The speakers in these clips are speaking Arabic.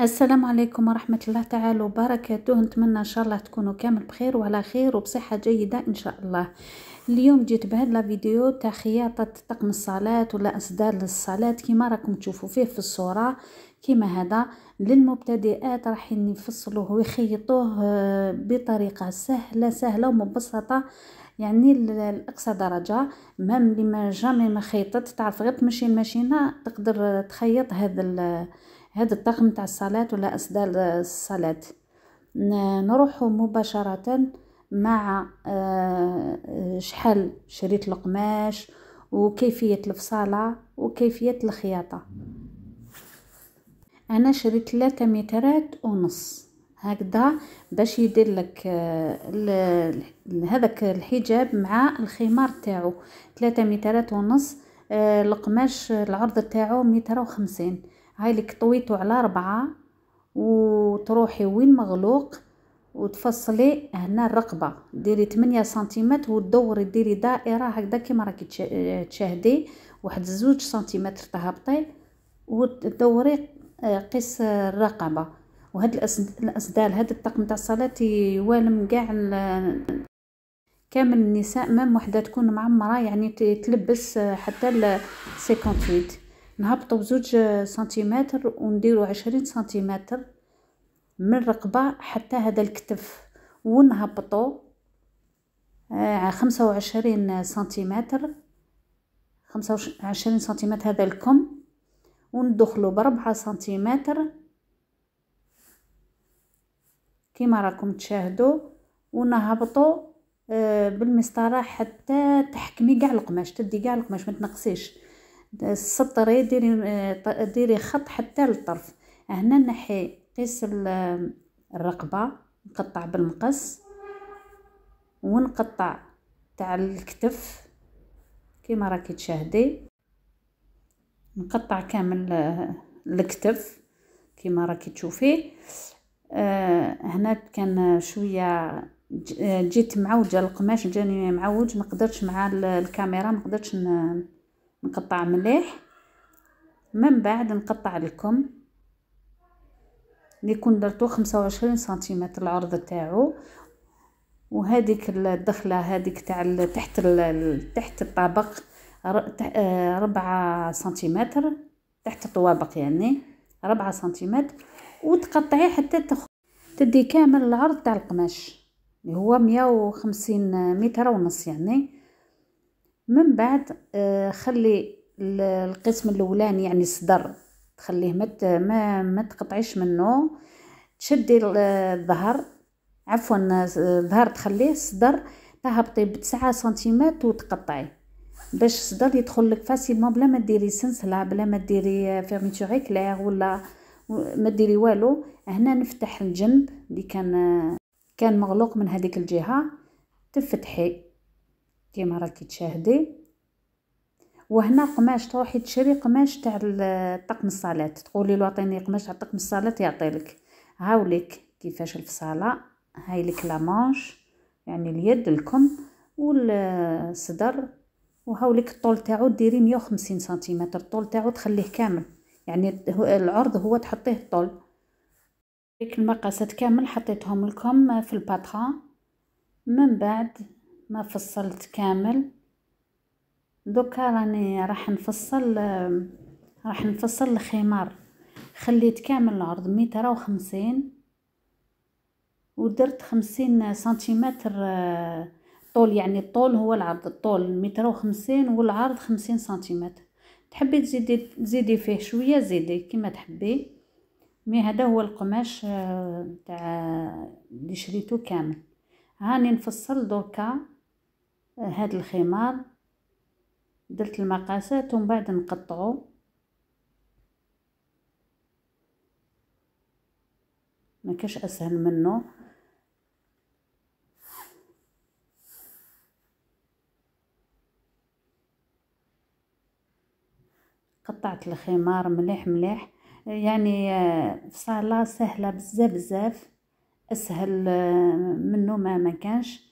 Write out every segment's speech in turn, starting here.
السلام عليكم ورحمة الله تعالى وبركاته نتمنى إن شاء الله تكونوا كامل بخير وعلى خير وبصحة جيدة إن شاء الله اليوم جيت بهذا الفيديو تاع خياطة طقم الصلاة ولا أسدال للصلاة كيما راكم تشوفوا فيه في الصورة كيما هذا للمبتدئات راح يفصلوه ويخيطوه آه، بطريقة سهلة سهلة ومبسطة يعني لاقصى درجه مام اللي ما جامي ما خيطت تعرف غير تمشي الماشينه تقدر تخيط هذا هذا الطقم تاع الصلاه ولا اصدار الصلاه نروح مباشره مع آه، شحال شريط القماش وكيفيه الفصاله وكيفيه الخياطه انا شريت 3 مترات ونص هكذا باش يدير لك هذاك الحجاب مع الخمار تاعو 3 مترات ونص القماش آه، العرض تاعو متر وخمسين هاي اللي طويتو على ربعة وتروحي وين مغلوق وتفصلي هنا الرقبه ديري 8 سنتيمتر وتدوري ديري دائره هكذا كيما راكي تشاهدي واحد زوج سنتيمتر تهبطي وتدوري آه، قيس الرقبه وهاد الاسدال هاد الطقم تاع الصلاه يوالم كاع كامل النساء مام وحده تكون معمره يعني تلبس آه، حتى ال 58 نهبطو بزوج سنتيمتر ونديرو عشرين سنتيمتر من الرقبه حتى هذا الكتف ونهبطو آه، خمسة وعشرين سنتيمتر خمسة وعشرين سنتيمتر هذا الكم وندخلو بربعة سنتيمتر كيما راكم تشاهدو ونهبطو آه، بالمسطره حتى تحكمي كاع القماش تدي كاع القماش ما تنقصيش السطري ديري ديري خط حتى للطرف هنا نحي قيس الرقبه نقطع بالمقص ونقطع تاع الكتف كيما راكي تشاهدي نقطع كامل الكتف كيما راكي تشوفي آه هنا كان شويه جيت معوجه القماش جاني معوج ما قدرتش مع الكاميرا ما قدرتش نقطع مليح من بعد نقطع لكم اللي يكون درتو خمسة وعشرين سنتيمتر العرض تاعو وهذيك الدخله هذيك تاع تحت تحت الطابق آه، ربعة سنتيمتر تحت الطوابق يعني ربعة سنتيمتر وتقطعيه حتى تخ تدي كامل العرض تاع القماش اللي هو مية وخمسين متر ونص يعني من بعد آه، خلي القسم الاولاني يعني الصدر تخليه ما ما تقطعيش منه تشدي الظهر عفوا الظهر تخليه الصدر تهبطي بتسعة سنتيمات وتقطعي باش الصدر يدخل لك فاسيلمون بلا ما ديري سنسله بلا ما ديري فيرميتور آه، كلير ولا ما ديري والو هنا نفتح الجنب اللي كان آه، كان مغلوق من هذيك الجهه تفتحي كيما راكي تشاهدي وهنا قماش تروحي تشري قماش تاع الطقم الصالات تقولي له عطيني قماش تاع الطقم الصالات يعطيلك هاوليك كيفاش الفصاله هاي لك لا يعني اليد الكم والصدر وهاوليك الطول تاعو ديري 150 سنتيمتر الطول تاعو تخليه كامل يعني العرض هو تحطيه الطول ديك المقاسات كامل حطيتهم لكم في الباترون من بعد ما فصلت كامل دوكا راني راح نفصل آه، راح نفصل الخمار خليت كامل العرض متر وخمسين ودرت خمسين سنتيمتر آه، طول يعني الطول هو العرض الطول متر وخمسين والعرض خمسين سنتيمتر تحبي تزيدي تزيدي فيه شويه زيدي كما تحبي مي هذا هو القماش آه، تاع اللي شريته كامل هاني نفصل دوكا هاد الخمار درت المقاسات ومن بعد نقطعو ما كاش اسهل منه قطعت الخمار مليح مليح يعني آه، صاله سهله بزاف بزاف اسهل آه، منه ما ما كانش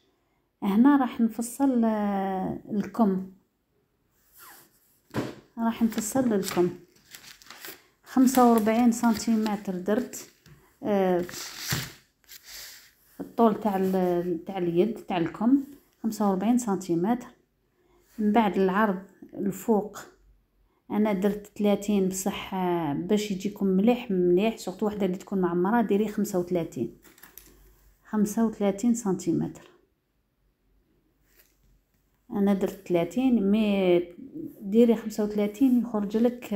هنا راح نفصل آه، الكم راح نفصل الكم خمسة وربعين سنتيمتر درت آه، الطول تاع تاع اليد تاع الكم خمسة وربعين سنتيمتر من بعد العرض الفوق انا درت ثلاثين بصح آه، باش يجيكم مليح مليح سورتو وحده اللي تكون معمره ديري خمسة وثلاثين خمسة وثلاثين سنتيمتر انا درت 30 مي ديري 35 يخرج لك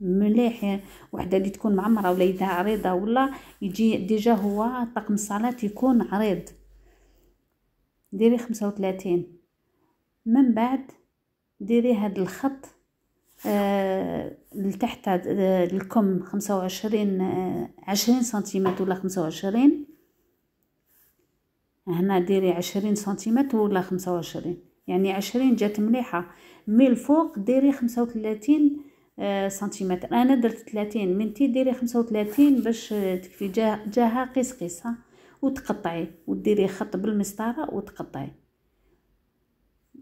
مليح وحده اللي تكون معمره ولا يدها عريضه ولا يجي ديجا هو طقم الصالات يكون عريض ديري 35 من بعد ديري هذا الخط آه لتحت آه الكم 25 آه 20 سنتيمتر ولا 25 هنا ديري عشرين سنتيمتر ولا خمسة وعشرين يعني عشرين جات مليحة من الفوق ديري خمسة وثلاثين آه، سنتيمتر انا درت ثلاثين منتي ديري خمسة وثلاثين باش تكفي جاها قيس قيسة وتقطعي وديري خط بالمسطرة وتقطعي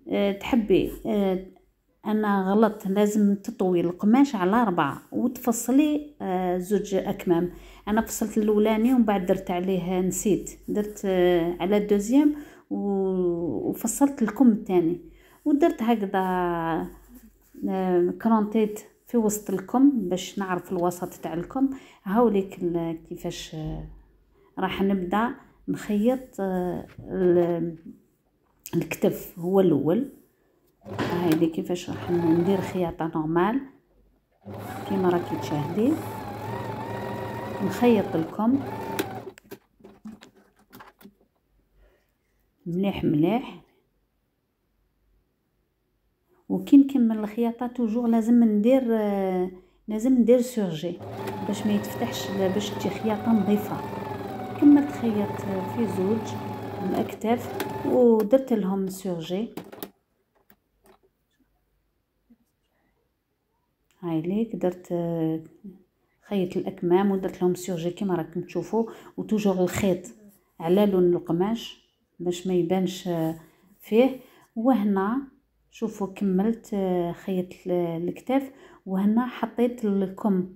آه، تحبي أه انا غلط لازم تطوي القماش على أربعة وتفصلي آه، زوج اكمام انا فصلت الاولاني ومن بعد درت عليه نسيت درت آه، على الدوزيام وفصلت الكم الثاني ودرت هكذا آه، كرونتيت في وسط الكم باش نعرف الوسط تاع الكم هاوليك كيفاش راح نبدا نخيط الكتف هو الاول هايدي آه، كيفاش راح ندير خياطه نورمال كيما راكي تشاهدي نخيط لكم مليح مليح وكي نكمل الخياطه توجور لازم ندير آه، لازم ندير سورجي باش ما يتفتحش باش تجي خياطه نظيفه كملت خيط آه، في زوج الاكتاف ودرت لهم سورجي هاي لي درت خيط الاكمام ودرت لهم سيرجي كما راكم تشوفوا وتوجور الخيط على لون القماش باش ما يبانش آه، فيه وهنا شوفوا كملت آه، خيط الكتاف وهنا حطيت الكم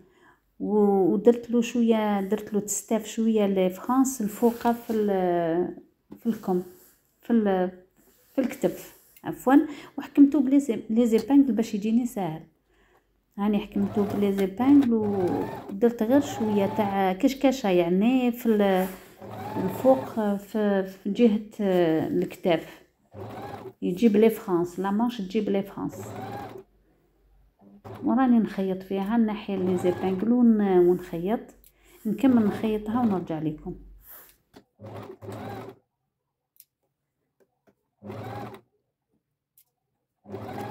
ودرت له شويه درت له تستاف شويه لفرانس الفوقه في في الكم في في الكتف عفوا وحكمته بلي زيبانكل باش يجيني ساهل هاني حكمته بلي زيبانغل درت غير شويه تاع كشكشه يعني في الفوق في جهه الكتاف يجيب لي فرانس لا مانش تجيب لي فرانس وراني نخيط فيها الناحيه لي زيبانغل ونخيط نكمل نخيطها ونرجع لكم Thank you.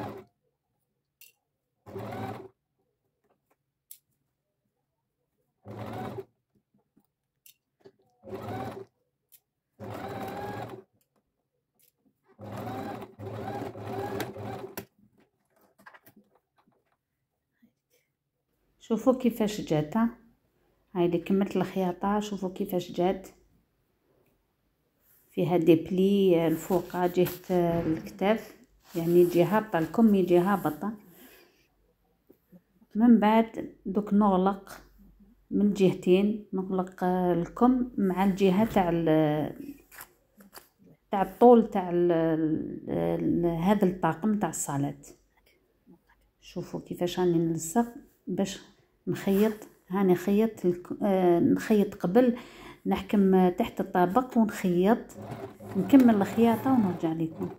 شوفوا كيفاش جات هايدي كملت الخياطه شوفوا كيفاش جات فيها دي بلي الفوق جهه الكتاف يعني يجي هابطه الكم يجي هابطه من بعد دوك نغلق من جهتين نغلق الكم مع الجهه تاع تاع الطول تاع هذا الطاقم تاع الصالات شوفوا كيفاش راني نلصق باش نخيط هاني خيط آه، نخيط قبل نحكم تحت الطابق ونخيط نكمل الخياطه ونرجع لكم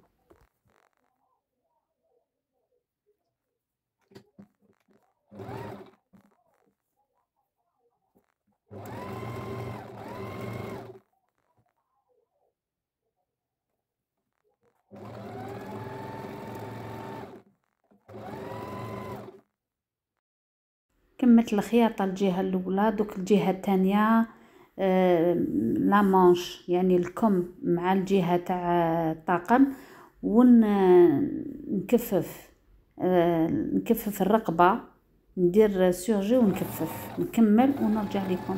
Thank you. كملت الخياطه الجهه الاولى دوك الجهه الثانيه آه لا مانش يعني الكم مع الجهه تاع الطاقم ونكفف آه،, آه نكفف الرقبه ندير سورجي ونكفف نكمل ونرجع لكم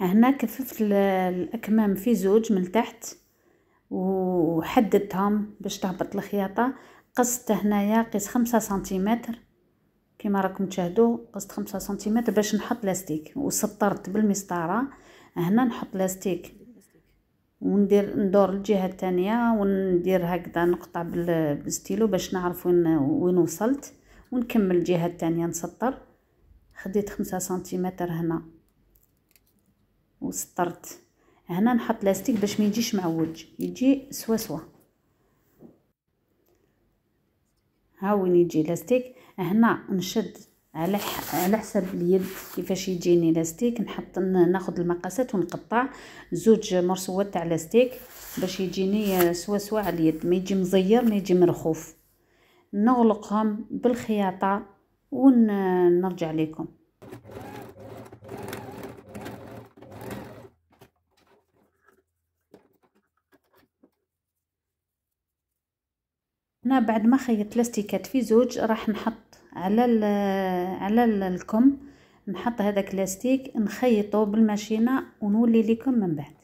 هنا كففت الاكمام في زوج من تحت وحددتهم باش تهبط الخياطه قصت هنايا قيس خمسة سنتيمتر كما راكم تشاهدوا قصت خمسة سنتيمتر باش نحط لاستيك وسطرت بالمسطره هنا نحط لاستيك وندير ندور الجهه الثانيه وندير هكذا نقطع بالستيلو باش نعرف وين وين وصلت ونكمل الجهه الثانيه نسطر خديت خمسة سنتيمتر هنا وسطرت هنا نحط لاستيك باش ما يجيش معوج يجي سوا سوا ها وين يجي لاستيك هنا نشد على على حسب اليد كيفاش يجيني لاستيك نحط ناخذ المقاسات ونقطع زوج مرسوات تاع لاستيك باش يجيني سوا سوا على اليد ما يجي مزير ما يجي مرخوف نغلقهم بالخياطه ونرجع لكم هنا بعد ما خيطت لاستيكات في زوج راح نحط على على الكم نحط هذاك لاستيك نخيطه بالماشينه ونولي لكم من بعد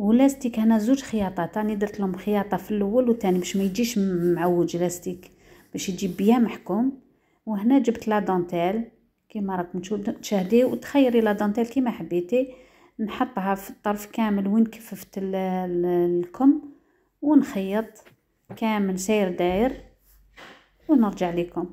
ولاستيك هنا زوج خياطات راني درت لهم خياطه في الاول والثاني باش ما يجيش معوج لاستيك باش يجي بيا محكوم وهنا جبت لا دونتيل كيما راكم تشاهديو وتخيري لا دونتيل كيما حبيتي نحطها في الطرف كامل وين كففت الكم ونخيط كامل سير داير ونرجع لكم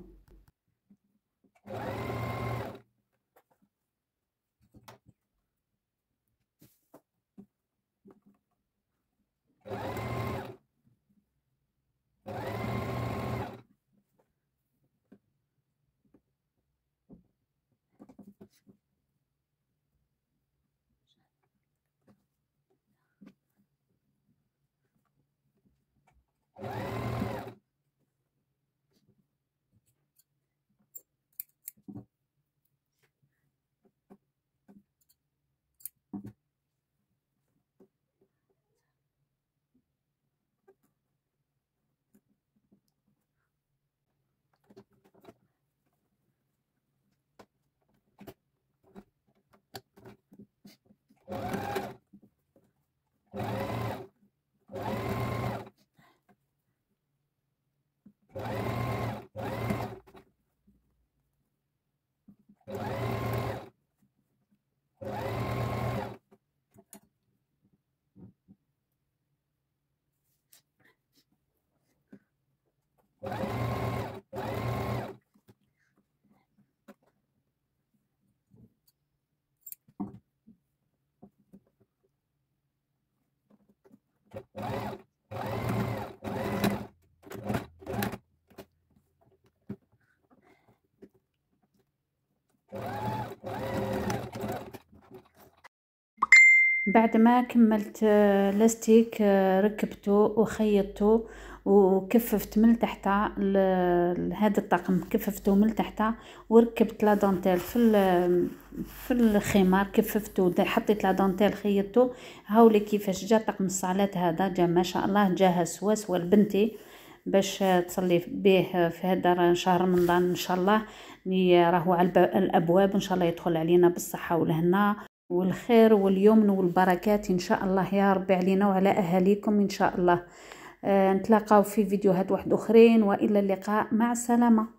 بعد ما كملت آه، لاستيك آه، ركبته وخيطته وكففت من تحت هذا الطقم كففته من تحت وركبت لا دونتيل في في الخمار كففته حطيت لا دونتيل خيطته هاولي كيفاش جا طقم الصالات هذا جا ما شاء الله جا سوا سوا لبنتي باش تصلي به في هذا شهر رمضان ان شاء الله راهو على الابواب ان شاء الله يدخل علينا بالصحه والهنا والخير واليمن والبركات ان شاء الله يا ربي علينا وعلى اهاليكم ان شاء الله آه، نتلاقاو في فيديوهات واحد اخرين والى اللقاء مع السلامه